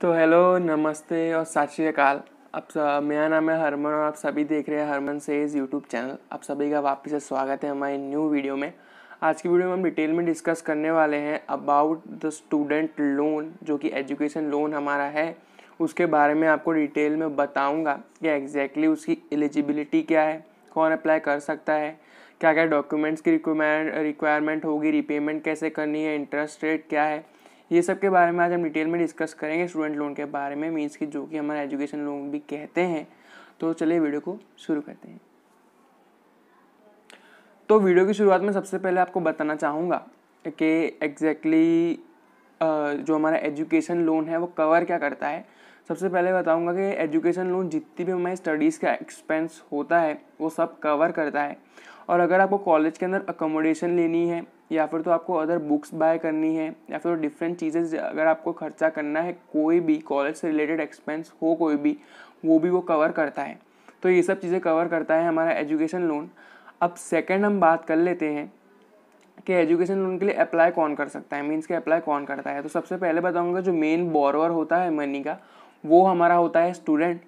तो हेलो नमस्ते और सात श्रीकाल आप सब मेरा नाम है हरमन और आप सभी देख रहे हैं हरमन सेज़ यूट्यूब चैनल आप सभी का वापस से स्वागत है हमारे न्यू वीडियो में आज की वीडियो में हम डिटेल में डिस्कस करने वाले हैं अबाउट द स्टूडेंट लोन जो कि एजुकेशन लोन हमारा है उसके बारे में आपको डिटेल में बताऊँगा कि एग्जैक्टली उसकी एलिजिबिलिटी क्या है कौन अप्लाई कर सकता है क्या क्या डॉक्यूमेंट्स की रिक्वायरमेंट होगी रिपेमेंट कैसे करनी है इंटरेस्ट रेट क्या है ये सब के बारे में आज हम डिटेल में डिस्कस करेंगे स्टूडेंट लोन के बारे में मीन्स कि जो कि हमारा एजुकेशन लोन भी कहते हैं तो चलिए वीडियो को शुरू करते हैं तो वीडियो की शुरुआत में सबसे पहले आपको बताना चाहूँगा कि एग्जैक्टली जो हमारा एजुकेशन लोन है वो कवर क्या करता है सबसे पहले बताऊँगा कि एजुकेशन लोन जितनी भी हमारी स्टडीज़ का एक्सपेंस होता है वो सब कवर करता है और अगर आपको कॉलेज के अंदर अकोमोडेशन लेनी है या फिर तो आपको अदर बुक्स बाय करनी है या फिर डिफरेंट तो चीज़ें अगर आपको खर्चा करना है कोई भी कॉलेज से रिलेटेड एक्सपेंस हो कोई भी वो भी वो कवर करता है तो ये सब चीज़ें कवर करता है हमारा एजुकेशन लोन अब सेकेंड हम बात कर लेते हैं कि एजुकेशन लोन के लिए अप्लाई कौन कर सकता है मीन्स के अप्लाई कौन करता है तो सबसे पहले बताऊँगा जो मेन बोरवर होता है मनी का वो हमारा होता है स्टूडेंट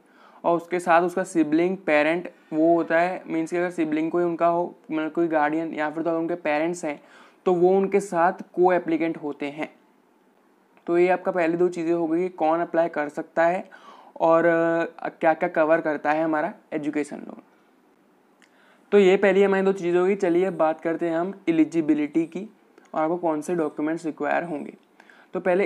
और उसके साथ उसका सिबलिंग पेरेंट वो होता है मीन्स कि अगर सिबलिंग कोई उनका हो मतलब कोई गार्डियन या फिर तो अगर उनके पेरेंट्स हैं तो वो उनके साथ को एप्लीकेंट होते हैं तो ये आपका पहली दो चीज़ें हो गई कि कौन अप्लाई कर सकता है और क्या क्या कवर करता है हमारा एजुकेशन लोन तो ये पहली हमारी दो चीज़ें होगी चलिए अब बात करते हैं हम एलिजिबिलिटी की और आपको कौन से डॉक्यूमेंट्स रिक्वायर होंगे तो पहले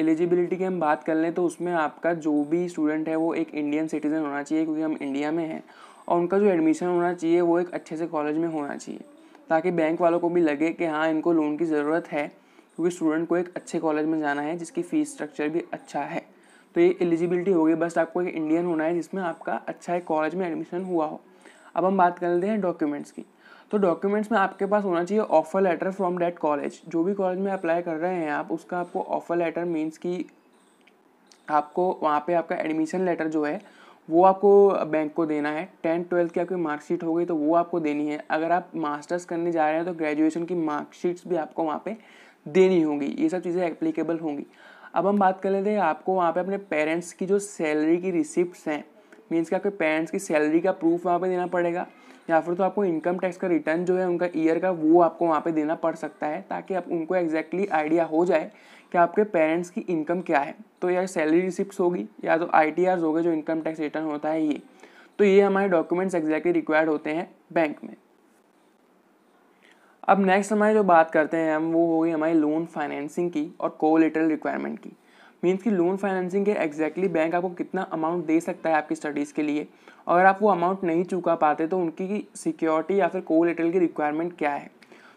एलिजिबिलिटी की हम बात कर लें तो उसमें आपका जो भी स्टूडेंट है वो एक इंडियन सिटीज़न होना चाहिए क्योंकि हम इंडिया में हैं और उनका जो एडमिशन होना चाहिए वो एक अच्छे से कॉलेज में होना चाहिए ताकि बैंक वालों को भी लगे कि हाँ इनको लोन की ज़रूरत है क्योंकि स्टूडेंट को एक अच्छे कॉलेज में जाना है जिसकी फ़ीस स्ट्रक्चर भी अच्छा है तो ये एलिजिबिलिटी होगी बस आपको एक इंडियन होना है जिसमें आपका अच्छा एक कॉलेज में एडमिशन हुआ हो अब हम बात कर लेते हैं डॉक्यूमेंट्स की तो डॉक्यूमेंट्स में आपके पास होना चाहिए offer letter from that college जो भी कॉलेज में अप्लाई कर रहे हैं आप उसका आपको ऑफ़र लेटर मीन्स कि आपको वहाँ पे आपका एडमिशन लेटर जो है वो आपको बैंक को देना है टेंथ ट्वेल्थ की आपकी मार्कशीट हो गई तो वो आपको देनी है अगर आप मास्टर्स करने जा रहे हैं तो ग्रेजुएशन की मार्कशीट्स भी आपको वहाँ पे देनी होगी ये सब चीज़ें एप्लीकेबल होंगी अब हम बात कर लेते हैं आपको वहाँ पे अपने पेरेंट्स की जो सैलरी की रिसिप्ट हैं मीन्स कि आपके पेरेंट्स की सैलरी का प्रूफ वहाँ पर देना पड़ेगा या फिर तो आपको इनकम टैक्स का रिटर्न जो है उनका ईयर का वो आपको वहाँ पर देना पड़ सकता है ताकि आप उनको एग्जैक्टली आइडिया हो जाए कि आपके पेरेंट्स की इनकम क्या है तो या सैलरी रिसिप्ट होगी या तो आई टी हो गए जो इनकम टैक्स रिटर्न होता है ये तो ये हमारे डॉक्यूमेंट्स एग्जैक्टली रिक्वायर्ड होते हैं बैंक में अब नेक्स्ट हमारी जो बात करते हैं हम वो होगी हमारी लोन फाइनेंसिंग की और कोलेटरल रिक्वायरमेंट की मीन्स कि लोन फाइनेंसिंग के एग्जैक्टली बैंक आपको कितना अमाउंट दे सकता है आपकी स्टडीज़ के लिए अगर आप वो अमाउंट नहीं चुका पाते तो उनकी सिक्योरिटी या फिर कोलेटरल की रिक्वायरमेंट क्या है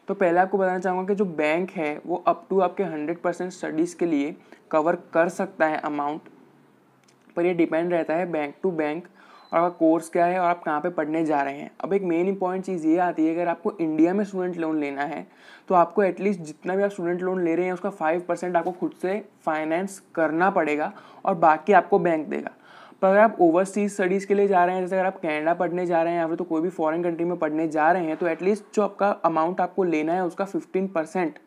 तो पहले आपको बताना चाहूँगा कि जो बैंक है वो अप टू आपके हंड्रेड परसेंट स्टडीज़ के लिए कवर कर सकता है अमाउंट पर ये डिपेंड रहता है बैंक टू बैंक और आपका कोर्स क्या है और आप कहाँ पे पढ़ने जा रहे हैं अब एक मेन इंपॉर्टेंट चीज़ ये आती है अगर आपको इंडिया में स्टूडेंट लोन लेना है तो आपको एटलीस्ट जितना भी आप स्टूडेंट लोन ले रहे हैं उसका फाइव परसेंट आपको खुद से फाइनेंस करना पड़ेगा और बाकी आपको बैंक देगा पर अगर आप ओवरसीज स्टडीज़ के लिए जा रहे हैं जैसे अगर आप कैनेडा पढ़ने जा रहे हैं या फिर तो कोई भी फॉरेन कंट्री में पढ़ने जा रहे हैं तो एटलीस्ट जो आपका अमाउंट आपको लेना है उसका फिफ्टीन परसेंट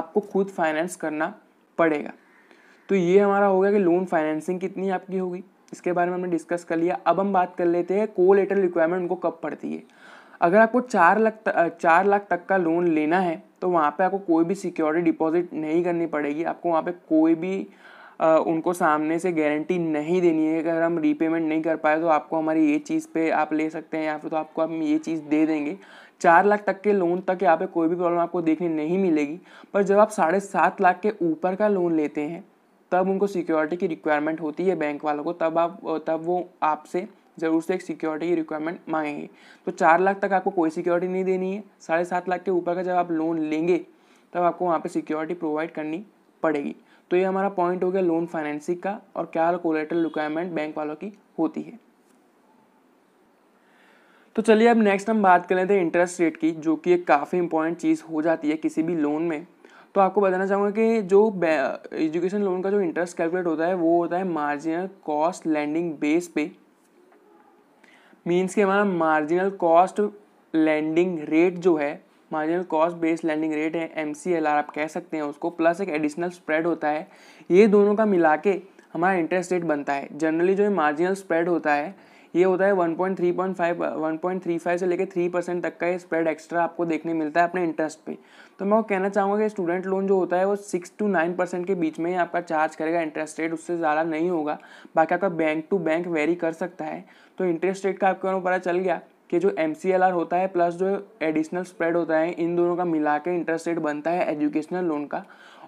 आपको खुद फाइनेंस करना पड़ेगा तो ये हमारा हो गया कि लोन फाइनेंसिंग कितनी आपकी होगी इसके बारे में हमने डिस्कस कर लिया अब हम बात कर लेते हैं को लेटर रिक्वायरमेंट उनको कब पड़ती है अगर आपको चार लाख चार लाख तक का लोन लेना है तो वहाँ पे आपको कोई भी सिक्योरिटी डिपॉजिट नहीं करनी पड़ेगी आपको वहाँ पे कोई भी आ, उनको सामने से गारंटी नहीं देनी है अगर हम रीपेमेंट नहीं कर पाए तो आपको हमारी ये चीज़ पे आप ले सकते हैं या फिर तो आपको हम ये चीज़ दे देंगे चार लाख तक के लोन तक यहाँ पे कोई भी प्रॉब्लम आपको देखने नहीं मिलेगी पर जब आप साढ़े सात लाख के ऊपर का लोन लेते हैं तब उनको सिक्योरिटी की रिक्वायरमेंट होती है बैंक वालों को तब आप तब वो आपसे ज़रूर से एक सिक्योरिटी की रिक्वायरमेंट मांगेंगे तो चार लाख तक आपको कोई सिक्योरिटी नहीं देनी है साढ़े सात लाख के ऊपर का जब आप लोन लेंगे तब आपको वहाँ पर सिक्योरिटी प्रोवाइड करनी पड़ेगी तो ये हमारा पॉइंट हो गया लोन फाइनेंसिंग का और क्या कोलेटर रिक्वायरमेंट बैंक वालों की होती है तो चलिए अब नेक्स्ट हम बात कर लेते हैं इंटरेस्ट रेट की जो कि एक काफ़ी इंपॉर्टेंट चीज़ हो जाती है किसी भी लोन में तो आपको बताना चाहूँगा कि जो एजुकेशन लोन का जो इंटरेस्ट कैलकुलेट होता है वो होता है मार्जिनल कॉस्ट लैंडिंग बेस पे मीन्स कि हमारा मार्जिनल कॉस्ट लैंडिंग रेट जो है marginal cost based lending rate है एम आप कह सकते हैं उसको प्लस एक एडिशनल स्प्रेड होता है ये दोनों का मिला के हमारा इंटरेस्ट रेट बनता है जनरली जो मार्जिनल स्प्रेड होता है ये होता है 1.3.5 1.35 से लेकर 3 परसेंट तक का ये स्प्रेड एक्स्ट्रा आपको देखने मिलता है अपने इंटरेस्ट पे तो मैं वो कहना चाहूँगा कि स्टूडेंट लोन जो होता है वो 6 टू 9 परसेंट के बीच में ही आपका चार्ज करेगा इंटरेस्ट रेट उससे ज़्यादा नहीं होगा बाकी आपका बैंक टू बैंक वेरी कर सकता है तो इंटरेस्ट रेट का आपको पता चल गया कि जो एम होता है प्लस जो एडिशनल स्प्रेड होता है इन दोनों का मिला के इंटरेस्ट रेट बनता है एजुकेशनल लोन का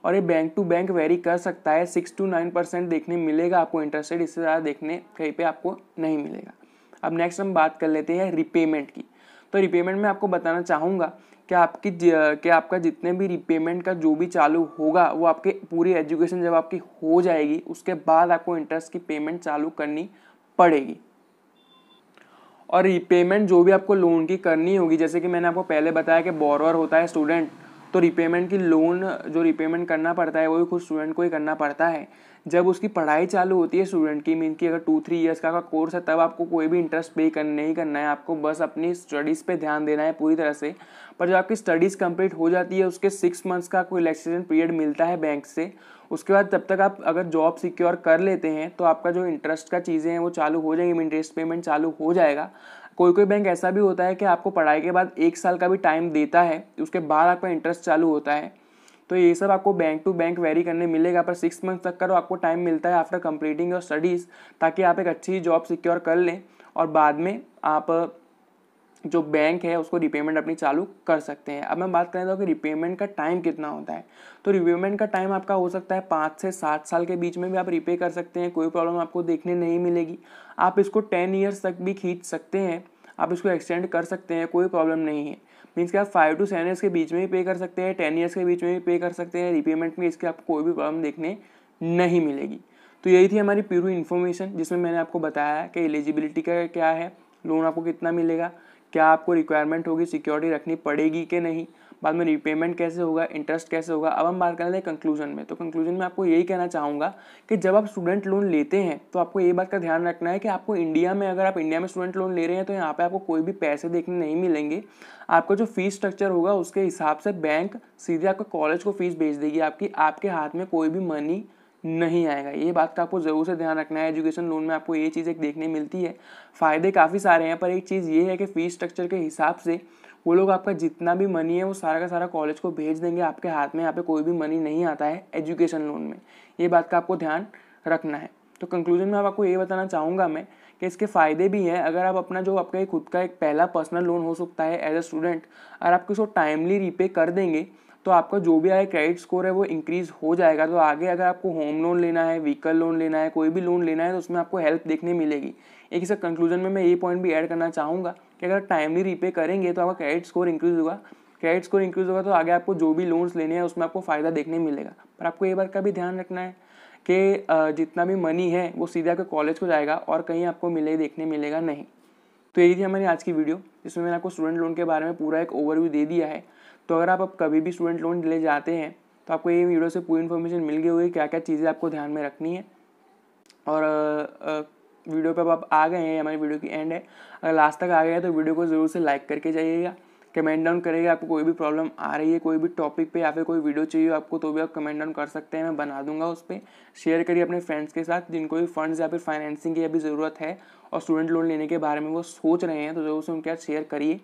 और ये बैंक टू बैंक वेरी कर सकता है सिक्स टू नाइन परसेंट देखने मिलेगा आपको इंटरेस्ट रेट इससे ज़्यादा देखने कहीं पे आपको नहीं मिलेगा अब नेक्स्ट हम बात कर लेते हैं रिपेमेंट की तो रिपेमेंट में आपको बताना चाहूँगा कि आपकी कि आपका जितने भी रिपेमेंट का जो भी चालू होगा वो आपके पूरी एजुकेशन जब आपकी हो जाएगी उसके बाद आपको इंटरेस्ट की पेमेंट चालू करनी पड़ेगी और रिपेमेंट जो भी आपको लोन की करनी होगी जैसे कि मैंने आपको पहले बताया कि बोरोअर होता है स्टूडेंट तो रिपेमेंट की लोन जो रिपेमेंट करना पड़ता है वो भी खुद स्टूडेंट को ही करना पड़ता है जब उसकी पढ़ाई चालू होती है स्टूडेंट की मीन की अगर टू थ्री इयर्स का का कोर्स है तब आपको कोई भी इंटरेस्ट पे कर नहीं करना है आपको बस अपनी स्टडीज़ पे ध्यान देना है पूरी तरह से पर जब आपकी स्टडीज़ कंप्लीट हो जाती है उसके सिक्स मंथ्स का कोई रिलैक्सेशन पीरियड मिलता है बैंक से उसके बाद तब तक आप अगर जॉब सिक्योर कर लेते हैं तो आपका जो इंटरेस्ट का चीज़ें हैं वो चालू हो जाएंगी इंटरेस्ट पेमेंट चालू हो जाएगा कोई कोई बैंक ऐसा भी होता है कि आपको पढ़ाई के बाद एक साल का भी टाइम देता है उसके बाद आपका इंटरेस्ट चालू होता है तो ये सब आपको बैंक टू बैंक वेरी करने मिलेगा पर सिक्स मंथ तक का तो आपको टाइम मिलता है आफ्टर कंप्लीटिंग योर स्टडीज़ ताकि आप एक अच्छी जॉब सिक्योर कर लें और बाद में आप जो बैंक है उसको रिपेमेंट अपनी चालू कर सकते हैं अब मैं बात करें तो कि रिपेमेंट का टाइम कितना होता है तो रिपेमेंट का टाइम आपका हो सकता है पाँच से सात साल के बीच में भी आप रिपे कर सकते हैं कोई प्रॉब्लम आपको देखने नहीं मिलेगी आप इसको टेन ईयर्स तक भी खींच सकते हैं आप इसको एक्सटेंड कर सकते हैं कोई प्रॉब्लम नहीं है मीन्स कि आप फाइव टू सेवन ईयर्स के बीच में भी पे कर सकते हैं टेन ईयर्स के बीच में भी पे कर सकते हैं रिपेमेंट में इसकी आपको कोई भी प्रॉब्लम देखने नहीं मिलेगी तो यही थी हमारी प्यू इन्फॉर्मेशन जिसमें मैंने आपको बताया कि एलिजिबिलिटी का क्या है लोन आपको कितना मिलेगा क्या आपको रिक्वायरमेंट होगी सिक्योरिटी रखनी पड़ेगी कि नहीं बाद में रीपेमेंट कैसे होगा इंटरेस्ट कैसे होगा अब हम बात करते हैं कंक्लूजन में तो कंक्लूजन में आपको यही कहना चाहूँगा कि जब आप स्टूडेंट लोन लेते हैं तो आपको ये बात का ध्यान रखना है कि आपको इंडिया में अगर आप इंडिया में स्टूडेंट लोन ले रहे हैं तो यहाँ पे आपको कोई भी पैसे देखने नहीं मिलेंगे आपका जो फीस स्ट्रक्चर होगा उसके हिसाब से बैंक सीधे आपका कॉलेज को फीस भेज देगी आपकी आपके हाथ में कोई भी मनी नहीं आएगा ये बात का तो आपको ज़रूर से ध्यान रखना है एजुकेशन लोन में आपको ये चीज़ एक देखने मिलती है फ़ायदे काफ़ी सारे हैं पर एक चीज़ ये है कि फ़ीस स्ट्रक्चर के हिसाब से वो लोग आपका जितना भी मनी है वो सारा का सारा कॉलेज को भेज देंगे आपके हाथ में यहाँ पे कोई भी मनी नहीं आता है एजुकेशन लोन में ये बात का आपको ध्यान रखना है तो कंक्लूजन में आपको ये बताना चाहूँगा मैं कि इसके फ़ायदे भी हैं अगर आप अपना जो आपका एक खुद का एक पहला पर्सनल लोन हो सकता है एज अ स्टूडेंट अगर आप किसको टाइमली रीपे कर देंगे तो आपका जो भी आए क्रेडिट स्कोर है वो इंक्रीज हो जाएगा तो आगे अगर आपको होम लोन लेना है व्हीकल लोन लेना है कोई भी लोन लेना है तो उसमें आपको हेल्प देखने मिलेगी एक इसका कंक्लूजन में मैं ये पॉइंट भी ऐड करना चाहूँगा कि अगर टाइमली रीपे करेंगे तो आपका क्रेडिट स्कोर इंक्रीज होगा क्रेडिट स्कोर इंक्रीज होगा तो आगे आपको जो भी लोन्स लेने हैं उसमें आपको फ़ायदा देखने मिलेगा पर आपको ये बात का भी ध्यान रखना है कि जितना भी मनी है वो सीधे आपके कॉलेज को जाएगा और कहीं आपको मिले देखने मिलेगा नहीं तो यही थी हमारी आज की वीडियो जिसमें मैंने आपको स्टूडेंट लोन के बारे में पूरा एक ओवरव्यू दे दिया है तो अगर आप कभी भी स्टूडेंट लोन ले जाते हैं तो आपको ये वीडियो से पूरी इन्फॉर्मेशन मिल गई होगी क्या क्या चीज़ें आपको ध्यान में रखनी है और वीडियो पर अब आप आ गए हैं हमारी वीडियो की एंड है अगर लास्ट तक आ गया तो वीडियो को ज़रूर से लाइक करके जाइएगा कमेंट डाउन करेगा आपको कोई भी प्रॉब्लम आ रही है कोई भी टॉपिक पे या फिर कोई वीडियो चाहिए आपको तो भी आप कमेंट डाउन कर सकते हैं मैं बना दूंगा उस पर शेयर करिए अपने फ्रेंड्स के साथ जिनको भी फंड्स या फिर फाइनेंसिंग की अभी ज़रूरत है और स्टूडेंट लोन लेने के बारे में वो सोच रहे हैं तो ज़रूर से उनके साथ शेयर करिए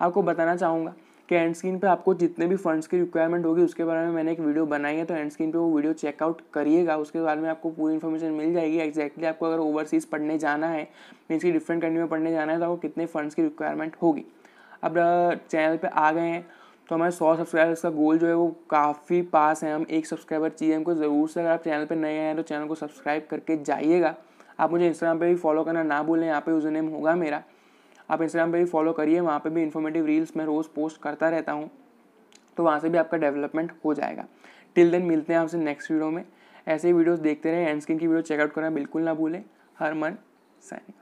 आपको बताना चाहूँगा कि एंड स्क्रीन पे आपको जितने भी फंड्स की रिक्वायरमेंट होगी उसके बारे में मैंने एक वीडियो बनाई है तो एंड स्क्रीन पे वो वीडियो चेकआउट करिएगा उसके बारे में आपको पूरी इन्फॉर्मेशन मिल जाएगी एक्जैक्टली आपको अगर ओवरसीज़ पढ़ने जाना है मीन की डिफरेंट कंट्री में पढ़ने जाना है तो आपको कितने फंड्स की रिक्वायरमेंट होगी अब चैनल पर आ गए हैं तो हमारे सौ सब्सक्राइबर्स का गोल जो है वो काफ़ी पास है हम एक सब्सक्राइबर चाहिए हमको ज़रूर से अगर आप चैनल पर नए हैं तो चैनल को सब्सक्राइब करके जाइएगा आप मुझे इंस्टाग्राम पे भी फॉलो करना ना भूलें यहाँ पे यूज़र नेम होगा मेरा आप इंस्टाग्राम पर भी फॉलो करिए वहाँ पर भी इन्फॉर्मेटिव रील्स मैं रोज़ पोस्ट करता रहता हूँ तो वहाँ से भी आपका डेवलपमेंट हो जाएगा टिल देन मिलते हैं आपसे नेक्स्ट वीडियो में ऐसे ही वीडियोस देखते रहें एंड स्किन की वीडियो चेकआउट करना बिल्कुल ना भूलें हर मन सैनिक